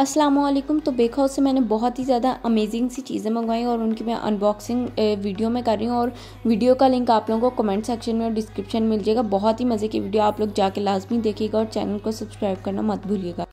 असलम तो बेक से मैंने बहुत ही ज़्यादा अमेजिंग सी चीज़ें मंगवाई और उनकी मैं अनबॉक्सिंग वीडियो में कर रही हूँ और वीडियो का लिंक आप लोगों को कमेंट सेक्शन में और डिस्क्रिप्शन मिल जाएगा बहुत ही मज़े की वीडियो आप लोग जाके लाजमी देखिएगा और चैनल को सब्सक्राइब करना मत भूलिएगा